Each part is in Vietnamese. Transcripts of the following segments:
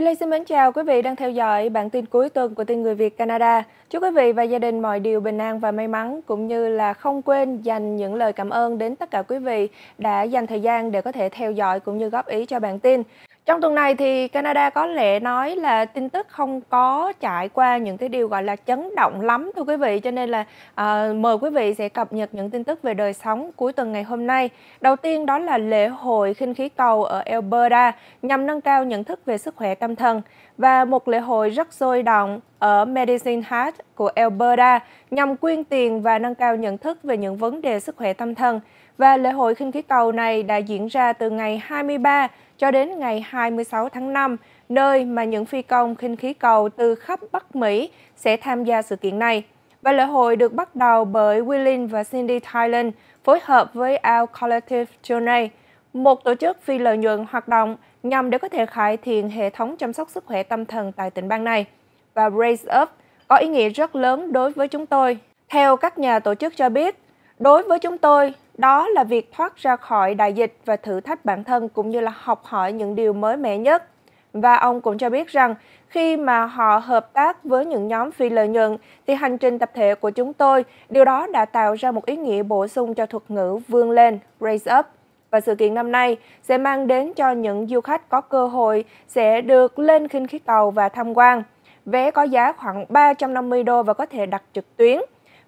Lê xin mến chào quý vị đang theo dõi bản tin cuối tuần của tin người Việt Canada. Chúc quý vị và gia đình mọi điều bình an và may mắn, cũng như là không quên dành những lời cảm ơn đến tất cả quý vị đã dành thời gian để có thể theo dõi cũng như góp ý cho bản tin trong tuần này thì Canada có lẽ nói là tin tức không có trải qua những cái điều gọi là chấn động lắm thưa quý vị cho nên là à, mời quý vị sẽ cập nhật những tin tức về đời sống cuối tuần ngày hôm nay. Đầu tiên đó là lễ hội khinh khí cầu ở Alberta nhằm nâng cao nhận thức về sức khỏe tâm thần và một lễ hội rất sôi động ở Medicine Hat của Alberta nhằm quyên tiền và nâng cao nhận thức về những vấn đề sức khỏe tâm thần. Và lễ hội khinh khí cầu này đã diễn ra từ ngày 23 cho đến ngày 26 tháng 5, nơi mà những phi công khinh khí cầu từ khắp Bắc Mỹ sẽ tham gia sự kiện này. Và lễ hội được bắt đầu bởi Willin và Cindy Thailand phối hợp với Al Collective Journey, một tổ chức phi lợi nhuận hoạt động nhằm để có thể cải thiện hệ thống chăm sóc sức khỏe tâm thần tại tỉnh bang này. Và Raise Up có ý nghĩa rất lớn đối với chúng tôi. Theo các nhà tổ chức cho biết, đối với chúng tôi, đó là việc thoát ra khỏi đại dịch và thử thách bản thân cũng như là học hỏi những điều mới mẻ nhất. Và ông cũng cho biết rằng khi mà họ hợp tác với những nhóm phi lợi nhuận thì hành trình tập thể của chúng tôi, điều đó đã tạo ra một ý nghĩa bổ sung cho thuật ngữ vươn lên, raise up. Và sự kiện năm nay sẽ mang đến cho những du khách có cơ hội sẽ được lên khinh khí cầu và tham quan. Vé có giá khoảng 350 đô và có thể đặt trực tuyến.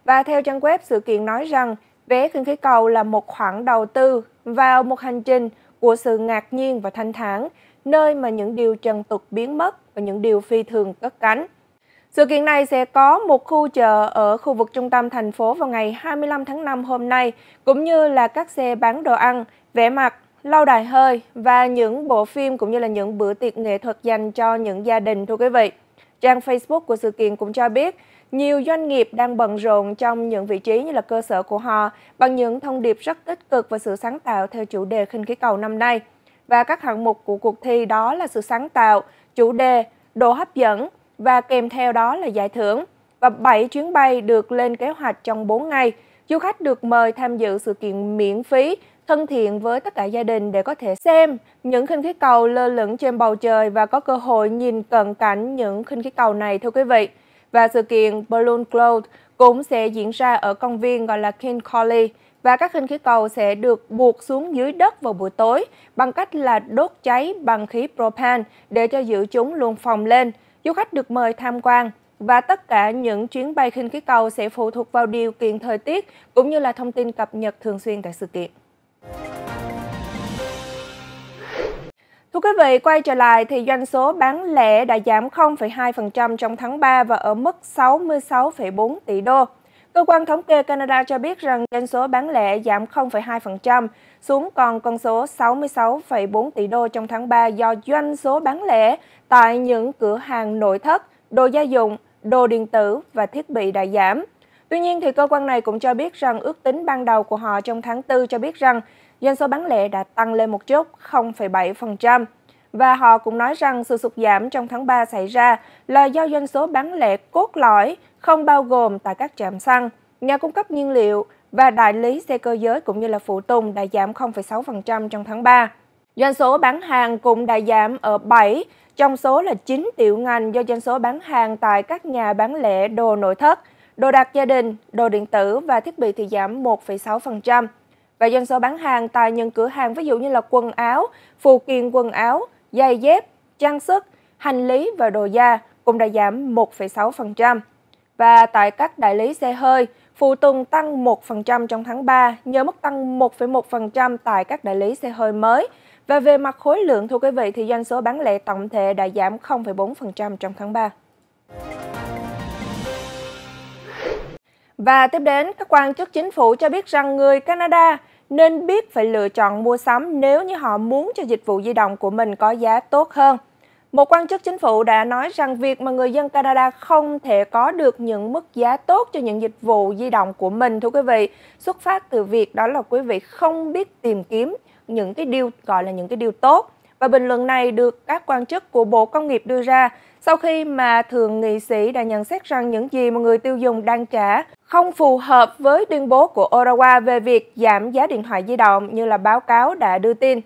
Và theo trang web, sự kiện nói rằng Vé khinh khí cầu là một khoản đầu tư vào một hành trình của sự ngạc nhiên và thanh thản, nơi mà những điều trần tục biến mất và những điều phi thường cất cánh. Sự kiện này sẽ có một khu chợ ở khu vực trung tâm thành phố vào ngày 25 tháng 5 hôm nay, cũng như là các xe bán đồ ăn, vẽ mặt, lau đài hơi và những bộ phim cũng như là những bữa tiệc nghệ thuật dành cho những gia đình thưa quý vị. Trang Facebook của sự kiện cũng cho biết nhiều doanh nghiệp đang bận rộn trong những vị trí như là cơ sở của họ bằng những thông điệp rất tích cực và sự sáng tạo theo chủ đề khinh khí cầu năm nay. Và các hạng mục của cuộc thi đó là sự sáng tạo, chủ đề, độ hấp dẫn và kèm theo đó là giải thưởng. Và 7 chuyến bay được lên kế hoạch trong 4 ngày. Du khách được mời tham dự sự kiện miễn phí thân thiện với tất cả gia đình để có thể xem những khinh khí cầu lơ lửng trên bầu trời và có cơ hội nhìn cận cảnh những khinh khí cầu này thưa quý vị và sự kiện Balloon Cloud cũng sẽ diễn ra ở công viên gọi là King Collie và các khinh khí cầu sẽ được buộc xuống dưới đất vào buổi tối bằng cách là đốt cháy bằng khí propan để cho giữ chúng luôn phòng lên. Du khách được mời tham quan và tất cả những chuyến bay khinh khí cầu sẽ phụ thuộc vào điều kiện thời tiết cũng như là thông tin cập nhật thường xuyên tại sự kiện quý vị, quay trở lại thì doanh số bán lẻ đã giảm 0,2% trong tháng 3 và ở mức 66,4 tỷ đô. Cơ quan thống kê Canada cho biết rằng doanh số bán lẻ giảm 0,2% xuống còn con số 66,4 tỷ đô trong tháng 3 do doanh số bán lẻ tại những cửa hàng nội thất, đồ gia dụng, đồ điện tử và thiết bị đã giảm. Tuy nhiên, thì cơ quan này cũng cho biết rằng ước tính ban đầu của họ trong tháng 4 cho biết rằng doanh số bán lẻ đã tăng lên một chút 0,7% và họ cũng nói rằng sự sụt giảm trong tháng 3 xảy ra là do doanh số bán lẻ cốt lõi không bao gồm tại các trạm xăng, nhà cung cấp nhiên liệu và đại lý xe cơ giới cũng như là phụ tùng đã giảm 0,6% trong tháng 3. Doanh số bán hàng cũng đã giảm ở 7 trong số là 9 tiểu ngành do doanh số bán hàng tại các nhà bán lẻ đồ nội thất, đồ đạc gia đình, đồ điện tử và thiết bị thì giảm 1,6%. Và doanh số bán hàng tại những cửa hàng ví dụ như là quần áo, phụ kiện quần áo, giày dép, trang sức, hành lý và đồ da cũng đã giảm 1,6%. Và tại các đại lý xe hơi, phụ tùng tăng 1% trong tháng 3 nhờ mức tăng 1,1% tại các đại lý xe hơi mới. Và về mặt khối lượng thưa quý vị thì doanh số bán lẻ tổng thể đã giảm 0,4% trong tháng 3. Và tiếp đến, các quan chức chính phủ cho biết rằng người Canada nên biết phải lựa chọn mua sắm nếu như họ muốn cho dịch vụ di động của mình có giá tốt hơn. Một quan chức chính phủ đã nói rằng việc mà người dân Canada không thể có được những mức giá tốt cho những dịch vụ di động của mình thưa quý vị, xuất phát từ việc đó là quý vị không biết tìm kiếm những cái điều gọi là những cái điều tốt. Và bình luận này được các quan chức của Bộ Công nghiệp đưa ra sau khi mà thượng nghị sĩ đã nhận xét rằng những gì mà người tiêu dùng đang trả không phù hợp với tuyên bố của Orawa về việc giảm giá điện thoại di động như là báo cáo đã đưa tin.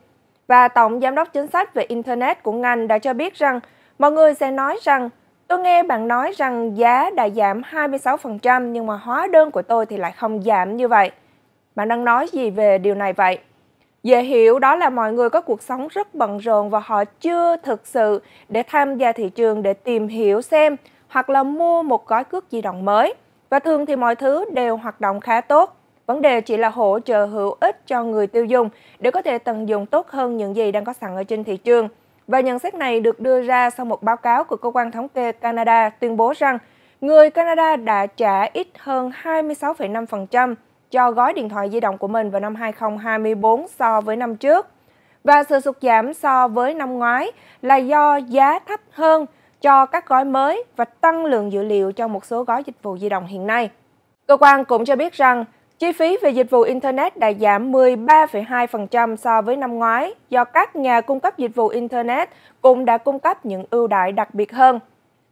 Và Tổng Giám đốc Chính sách về Internet của ngành đã cho biết rằng mọi người sẽ nói rằng Tôi nghe bạn nói rằng giá đã giảm 26% nhưng mà hóa đơn của tôi thì lại không giảm như vậy. Bạn đang nói gì về điều này vậy? Dễ hiểu đó là mọi người có cuộc sống rất bận rộn và họ chưa thực sự để tham gia thị trường để tìm hiểu xem hoặc là mua một gói cước di động mới. Và thường thì mọi thứ đều hoạt động khá tốt. Vấn đề chỉ là hỗ trợ hữu ích cho người tiêu dùng để có thể tận dụng tốt hơn những gì đang có sẵn ở trên thị trường. Và nhận xét này được đưa ra sau một báo cáo của cơ quan thống kê Canada tuyên bố rằng người Canada đã trả ít hơn 26,5% cho gói điện thoại di động của mình vào năm 2024 so với năm trước. Và sự sụt giảm so với năm ngoái là do giá thấp hơn cho các gói mới và tăng lượng dữ liệu cho một số gói dịch vụ di động hiện nay. Cơ quan cũng cho biết rằng chi phí về dịch vụ Internet đã giảm 13,2% so với năm ngoái do các nhà cung cấp dịch vụ Internet cũng đã cung cấp những ưu đại đặc biệt hơn.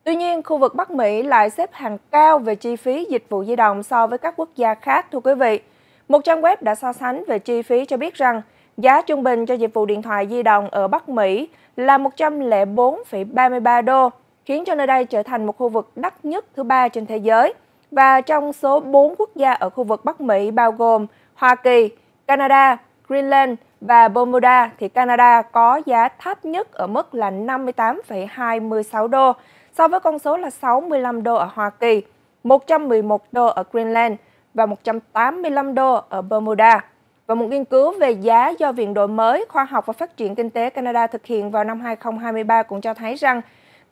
Tuy nhiên, khu vực Bắc Mỹ lại xếp hàng cao về chi phí dịch vụ di động so với các quốc gia khác, thưa quý vị. Một trang web đã so sánh về chi phí cho biết rằng giá trung bình cho dịch vụ điện thoại di động ở Bắc Mỹ là 104,33 đô khiến cho nơi đây trở thành một khu vực đắt nhất thứ ba trên thế giới. Và trong số 4 quốc gia ở khu vực Bắc Mỹ bao gồm Hoa Kỳ, Canada, Greenland và Bermuda thì Canada có giá thấp nhất ở mức là 58,26 đô so với con số là 65 đô ở Hoa Kỳ, 111 đô ở Greenland và 185 đô ở Bermuda. Và một nghiên cứu về giá do Viện Đổi mới Khoa học và Phát triển Kinh tế Canada thực hiện vào năm 2023 cũng cho thấy rằng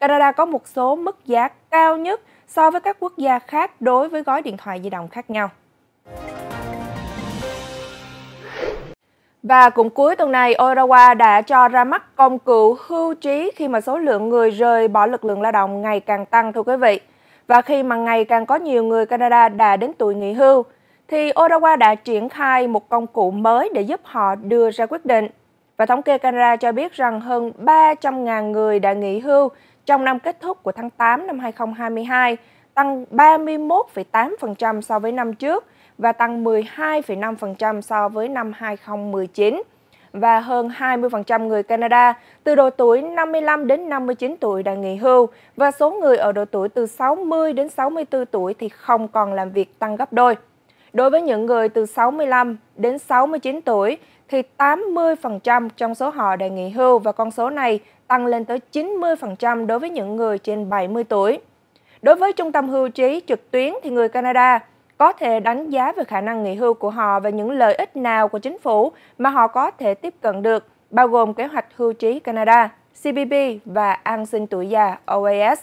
Canada có một số mức giá cao nhất so với các quốc gia khác đối với gói điện thoại di động khác nhau. Và cũng cuối tuần này, Ottawa đã cho ra mắt công cụ hưu trí khi mà số lượng người rời bỏ lực lượng lao động ngày càng tăng thưa quý vị. Và khi mà ngày càng có nhiều người Canada đã đến tuổi nghỉ hưu, thì Ottawa đã triển khai một công cụ mới để giúp họ đưa ra quyết định. Và thống kê Canada cho biết rằng hơn 300.000 người đã nghỉ hưu trong năm kết thúc của tháng 8 năm 2022, tăng 31,8% so với năm trước và tăng 12,5% so với năm 2019. Và hơn 20% người Canada từ độ tuổi 55 đến 59 tuổi đã nghỉ hưu và số người ở độ tuổi từ 60 đến 64 tuổi thì không còn làm việc tăng gấp đôi. Đối với những người từ 65 đến 69 tuổi thì 80% trong số họ đã nghỉ hưu và con số này tăng lên tới 90% đối với những người trên 70 tuổi. Đối với trung tâm hưu trí trực tuyến thì người Canada có thể đánh giá về khả năng nghỉ hưu của họ và những lợi ích nào của chính phủ mà họ có thể tiếp cận được, bao gồm kế hoạch hưu trí Canada, CBB và an sinh tuổi già OAS.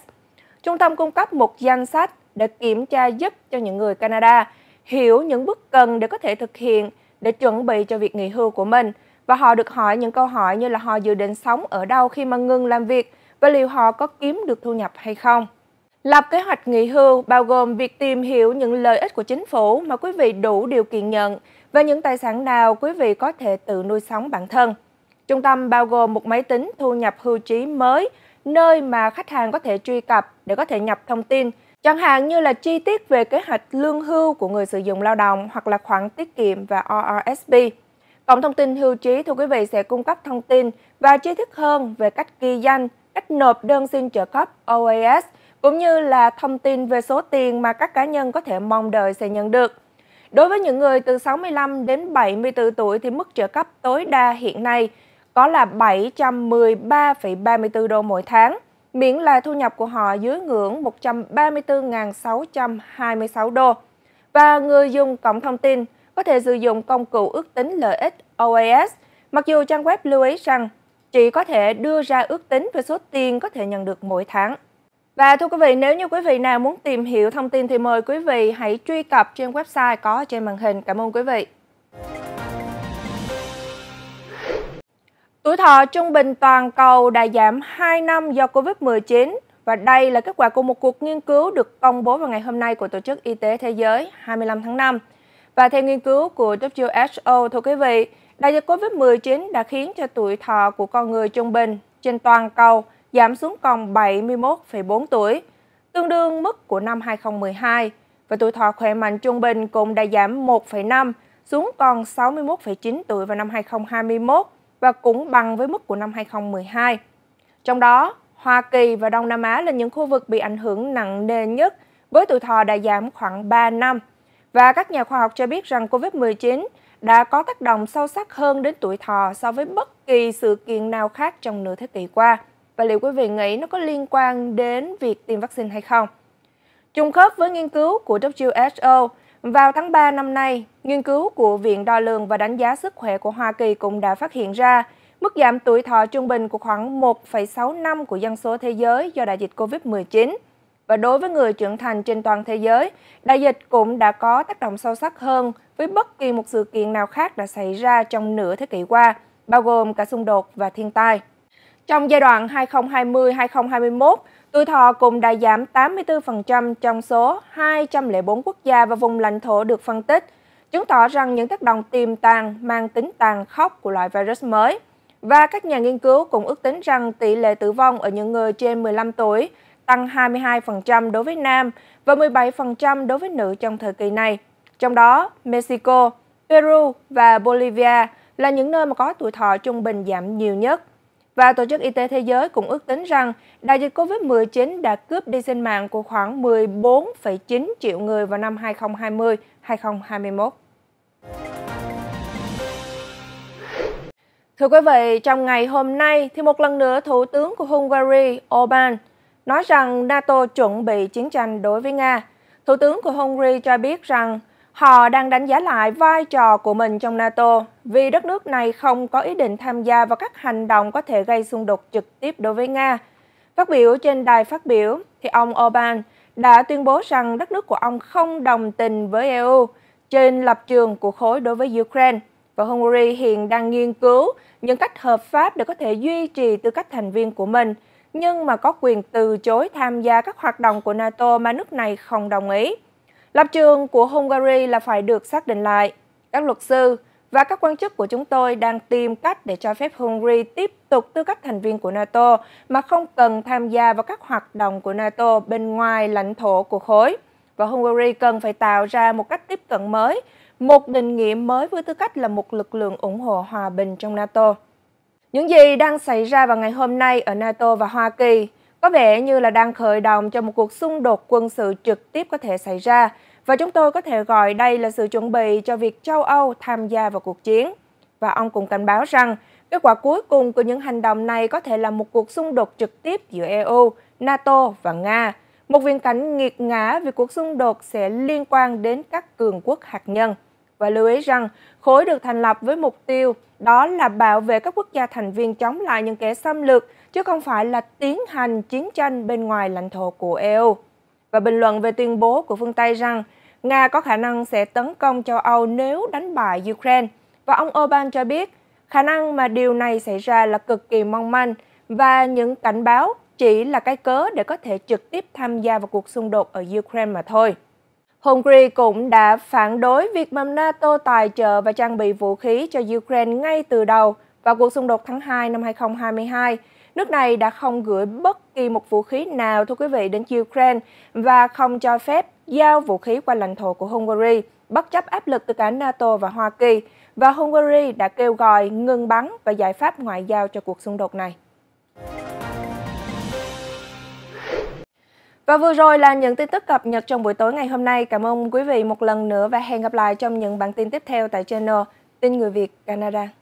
Trung tâm cung cấp một danh sách để kiểm tra giúp cho những người Canada hiểu những bước cần để có thể thực hiện để chuẩn bị cho việc nghỉ hưu của mình và họ được hỏi những câu hỏi như là họ dự định sống ở đâu khi mà ngừng làm việc và liệu họ có kiếm được thu nhập hay không. Lập kế hoạch nghỉ hưu bao gồm việc tìm hiểu những lợi ích của chính phủ mà quý vị đủ điều kiện nhận và những tài sản nào quý vị có thể tự nuôi sống bản thân. Trung tâm bao gồm một máy tính thu nhập hưu trí mới, nơi mà khách hàng có thể truy cập để có thể nhập thông tin, Chẳng hạn như là chi tiết về kế hoạch lương hưu của người sử dụng lao động hoặc là khoản tiết kiệm và ORSP. Cổng thông tin hưu trí thưa quý vị sẽ cung cấp thông tin và chi tiết hơn về cách ghi danh, cách nộp đơn xin trợ cấp OAS cũng như là thông tin về số tiền mà các cá nhân có thể mong đợi sẽ nhận được. Đối với những người từ 65 đến 74 tuổi thì mức trợ cấp tối đa hiện nay có là 713,34 đô mỗi tháng miễn là thu nhập của họ dưới ngưỡng 134.626 đô. Và người dùng cổng thông tin có thể sử dụng công cụ ước tính lợi ích OAS, mặc dù trang web lưu ý rằng chỉ có thể đưa ra ước tính về số tiền có thể nhận được mỗi tháng. Và thưa quý vị, nếu như quý vị nào muốn tìm hiểu thông tin thì mời quý vị hãy truy cập trên website có trên màn hình. Cảm ơn quý vị. Tuổi thọ trung bình toàn cầu đã giảm 2 năm do Covid-19 và đây là kết quả của một cuộc nghiên cứu được công bố vào ngày hôm nay của Tổ chức Y tế Thế giới 25 tháng 5. Và theo nghiên cứu của WHO, thưa quý vị, đại dịch Covid-19 đã khiến cho tuổi thọ của con người trung bình trên toàn cầu giảm xuống còn 71,4 tuổi, tương đương mức của năm 2012, và tuổi thọ khỏe mạnh trung bình cũng đã giảm 1,5 xuống còn 61,9 tuổi vào năm 2021 và cũng bằng với mức của năm 2012. Trong đó, Hoa Kỳ và Đông Nam Á là những khu vực bị ảnh hưởng nặng nề nhất với tuổi thọ đã giảm khoảng 3 năm. Và các nhà khoa học cho biết rằng COVID-19 đã có tác động sâu sắc hơn đến tuổi thọ so với bất kỳ sự kiện nào khác trong nửa thế kỷ qua. Và liệu quý vị nghĩ nó có liên quan đến việc tiêm vaccine hay không? Trùng khớp với nghiên cứu của WHO vào tháng 3 năm nay, nghiên cứu của Viện Đo lường và Đánh giá Sức khỏe của Hoa Kỳ cũng đã phát hiện ra mức giảm tuổi thọ trung bình của khoảng 1,6 năm của dân số thế giới do đại dịch COVID-19. Và đối với người trưởng thành trên toàn thế giới, đại dịch cũng đã có tác động sâu sắc hơn với bất kỳ một sự kiện nào khác đã xảy ra trong nửa thế kỷ qua, bao gồm cả xung đột và thiên tai. Trong giai đoạn 2020-2021, Tuổi thọ cũng đã giảm 84% trong số 204 quốc gia và vùng lãnh thổ được phân tích, chứng tỏ rằng những tác động tiềm tàng mang tính tàn khốc của loại virus mới. Và các nhà nghiên cứu cũng ước tính rằng tỷ lệ tử vong ở những người trên 15 tuổi tăng 22% đối với nam và 17% đối với nữ trong thời kỳ này. Trong đó, Mexico, Peru và Bolivia là những nơi mà có tuổi thọ trung bình giảm nhiều nhất. Và Tổ chức Y tế Thế giới cũng ước tính rằng đại dịch COVID-19 đã cướp đi sinh mạng của khoảng 14,9 triệu người vào năm 2020-2021. Thưa quý vị, trong ngày hôm nay thì một lần nữa Thủ tướng của Hungary Orbán nói rằng NATO chuẩn bị chiến tranh đối với Nga. Thủ tướng của Hungary cho biết rằng Họ đang đánh giá lại vai trò của mình trong NATO vì đất nước này không có ý định tham gia vào các hành động có thể gây xung đột trực tiếp đối với Nga. Phát biểu trên đài phát biểu, thì ông Orbán đã tuyên bố rằng đất nước của ông không đồng tình với EU trên lập trường của khối đối với Ukraine và Hungary hiện đang nghiên cứu những cách hợp pháp để có thể duy trì tư cách thành viên của mình, nhưng mà có quyền từ chối tham gia các hoạt động của NATO mà nước này không đồng ý. Lập trường của Hungary là phải được xác định lại. Các luật sư và các quan chức của chúng tôi đang tìm cách để cho phép Hungary tiếp tục tư cách thành viên của NATO mà không cần tham gia vào các hoạt động của NATO bên ngoài lãnh thổ của khối. Và Hungary cần phải tạo ra một cách tiếp cận mới, một định nghĩa mới với tư cách là một lực lượng ủng hộ hòa bình trong NATO. Những gì đang xảy ra vào ngày hôm nay ở NATO và Hoa Kỳ có vẻ như là đang khởi động cho một cuộc xung đột quân sự trực tiếp có thể xảy ra và chúng tôi có thể gọi đây là sự chuẩn bị cho việc châu Âu tham gia vào cuộc chiến. Và ông cũng cảnh báo rằng kết quả cuối cùng của những hành động này có thể là một cuộc xung đột trực tiếp giữa EU, NATO và Nga, một viễn cảnh nghiệt ngã vì cuộc xung đột sẽ liên quan đến các cường quốc hạt nhân. Và lưu ý rằng, khối được thành lập với mục tiêu đó là bảo vệ các quốc gia thành viên chống lại những kẻ xâm lược chứ không phải là tiến hành chiến tranh bên ngoài lãnh thổ của EU. Và bình luận về tuyên bố của phương Tây rằng Nga có khả năng sẽ tấn công châu Âu nếu đánh bại Ukraine. Và ông Orbán cho biết, khả năng mà điều này xảy ra là cực kỳ mong manh và những cảnh báo chỉ là cái cớ để có thể trực tiếp tham gia vào cuộc xung đột ở Ukraine mà thôi. Hungary cũng đã phản đối việc mà NATO tài trợ và trang bị vũ khí cho Ukraine ngay từ đầu vào cuộc xung đột tháng 2 năm 2022 Nước này đã không gửi bất kỳ một vũ khí nào thưa quý vị đến Ukraine và không cho phép giao vũ khí qua lãnh thổ của Hungary, bất chấp áp lực từ cả NATO và Hoa Kỳ, và Hungary đã kêu gọi ngừng bắn và giải pháp ngoại giao cho cuộc xung đột này. Và vừa rồi là những tin tức cập nhật trong buổi tối ngày hôm nay. Cảm ơn quý vị một lần nữa và hẹn gặp lại trong những bản tin tiếp theo tại channel Tin Người Việt Canada.